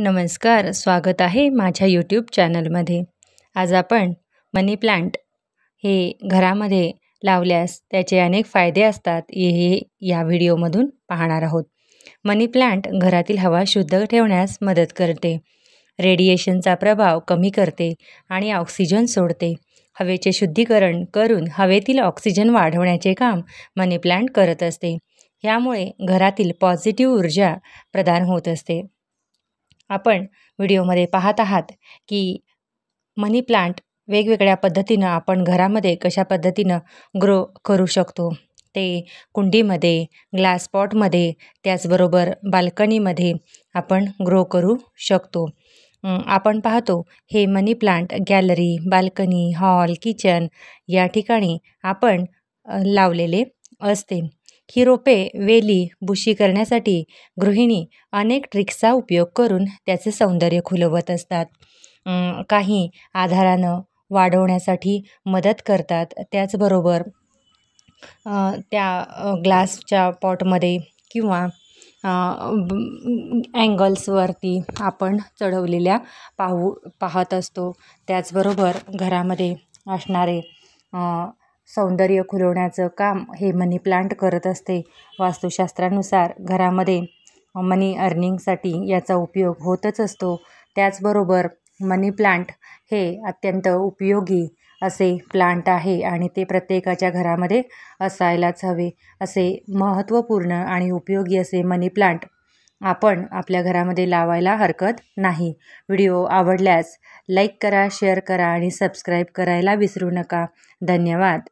नमस्कार स्वागत आहे माझ्या यूट्यूब चॅनलमध्ये आज आपण मनी प्लांट हे घरामध्ये लावल्यास त्याचे अनेक फायदे असतात हे या व्हिडिओमधून पाहणार आहोत मनी प्लांट घरातील हवा शुद्ध ठेवण्यास मदत करते रेडिएशनचा प्रभाव कमी करते आणि ऑक्सिजन सोडते हवेचे शुद्धीकरण करून हवेतील ऑक्सिजन वाढवण्याचे काम मनी प्लांट करत असते यामुळे घरातील पॉझिटिव्ह ऊर्जा प्रदान होत असते आपण व्हिडिओमध्ये पाहत आहात की मनी प्लांट वेगवेगळ्या पद्धतीनं आपण घरामध्ये कशा पद्धतीनं ग्रो करू शकतो ते कुंडीमध्ये ग्लास पॉटमध्ये त्याचबरोबर बाल्कनीमध्ये आपण ग्रो करू शकतो आपण पाहतो हे money plant gallery balcony hall kitchen या ठिकाणी आपण लावलेले असते ही रोपे वेली बुशी करण्यासाठी गृहिणी अनेक ट्रिक्सचा उपयोग करून त्याचे सौंदर्य खुलवत असतात काही आधारानं वाढवण्यासाठी मदत करतात त्याचबरोबर त्या ग्लासच्या पॉटमध्ये किंवा अँगल्सवरती आपण चढवलेल्या पाहू पाहत असतो त्याचबरोबर घरामध्ये असणारे सौंदर्य खुलवण्याचं काम हे मनी प्लांट करत असते वास्तुशास्त्रानुसार घरामध्ये मनी अर्निंगसाठी याचा उपयोग होतच असतो त्याचबरोबर मनी प्लांट हे अत्यंत उपयोगी असे प्लांट आहे आणि ते प्रत्येकाच्या घरामध्ये असायलाच हवे असे महत्त्वपूर्ण आणि उपयोगी असे मनी प्लांट आपण आपल्या घरामध्ये लावायला हरकत नाही व्हिडिओ आवडल्यास लाईक करा शेअर करा आणि सबस्क्राईब करायला विसरू नका धन्यवाद